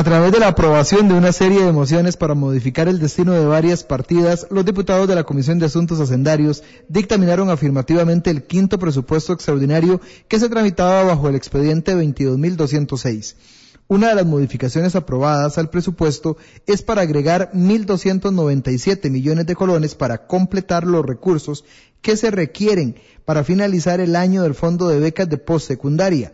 A través de la aprobación de una serie de mociones para modificar el destino de varias partidas, los diputados de la Comisión de Asuntos Hacendarios dictaminaron afirmativamente el quinto presupuesto extraordinario que se tramitaba bajo el expediente 22.206. Una de las modificaciones aprobadas al presupuesto es para agregar 1.297 millones de colones para completar los recursos que se requieren para finalizar el año del Fondo de Becas de Postsecundaria.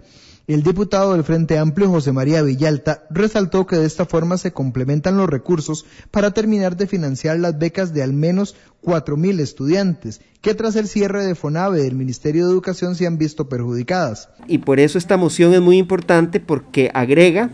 El diputado del Frente Amplio, José María Villalta, resaltó que de esta forma se complementan los recursos para terminar de financiar las becas de al menos 4.000 estudiantes, que tras el cierre de FONAVE del Ministerio de Educación se han visto perjudicadas. Y por eso esta moción es muy importante porque agrega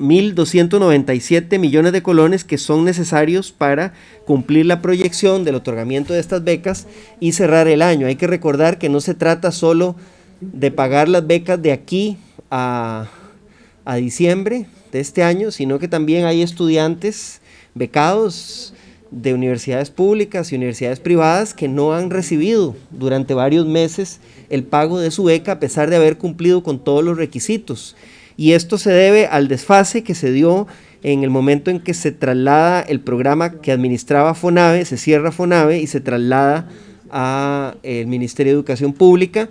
1.297 millones de colones que son necesarios para cumplir la proyección del otorgamiento de estas becas y cerrar el año. Hay que recordar que no se trata solo de de pagar las becas de aquí a, diciembre de este año, sino que también hay estudiantes becados de universidades públicas y universidades privadas que no han recibido durante varios meses el pago de su beca a pesar de haber cumplido con todos los requisitos. Y esto se debe al desfase que se dio en el momento en que se traslada el programa que administraba FONAVE, se cierra FONAVE y se traslada al Ministerio de Educación Pública.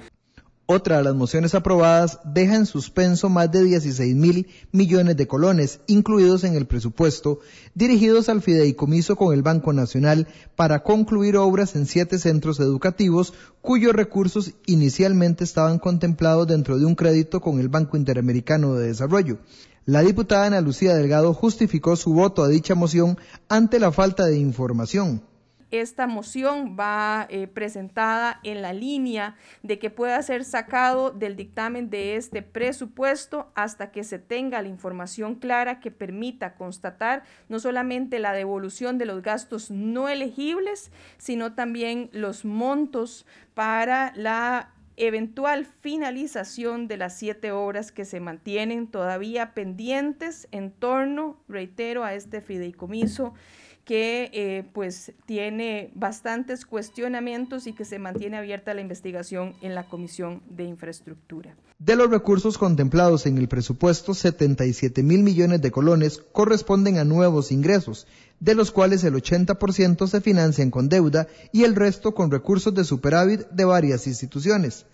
Otra de las mociones aprobadas deja en suspenso más de 16 mil millones de colones, incluidos en el presupuesto, dirigidos al fideicomiso con el Banco Nacional para concluir obras en siete centros educativos cuyos recursos inicialmente estaban contemplados dentro de un crédito con el Banco Interamericano de Desarrollo. La diputada Ana Lucía Delgado justificó su voto a dicha moción ante la falta de información. Esta moción va eh, presentada en la línea de que pueda ser sacado del dictamen de este presupuesto hasta que se tenga la información clara que permita constatar no solamente la devolución de los gastos no elegibles, sino también los montos para la eventual finalización de las siete obras que se mantienen todavía pendientes en torno, reitero, a este fideicomiso que eh, pues tiene bastantes cuestionamientos y que se mantiene abierta la investigación en la Comisión de Infraestructura. De los recursos contemplados en el presupuesto, 77 mil millones de colones corresponden a nuevos ingresos, de los cuales el 80% se financian con deuda y el resto con recursos de superávit de varias instituciones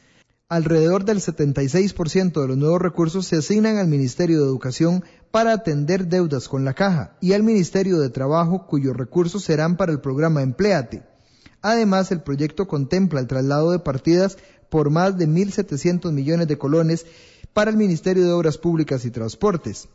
alrededor del 76% de los nuevos recursos se asignan al Ministerio de Educación para atender deudas con la caja y al Ministerio de Trabajo cuyos recursos serán para el programa Empleate. Además, el proyecto contempla el traslado de partidas por más de 1.700 millones de colones para el Ministerio de Obras Públicas y Transportes.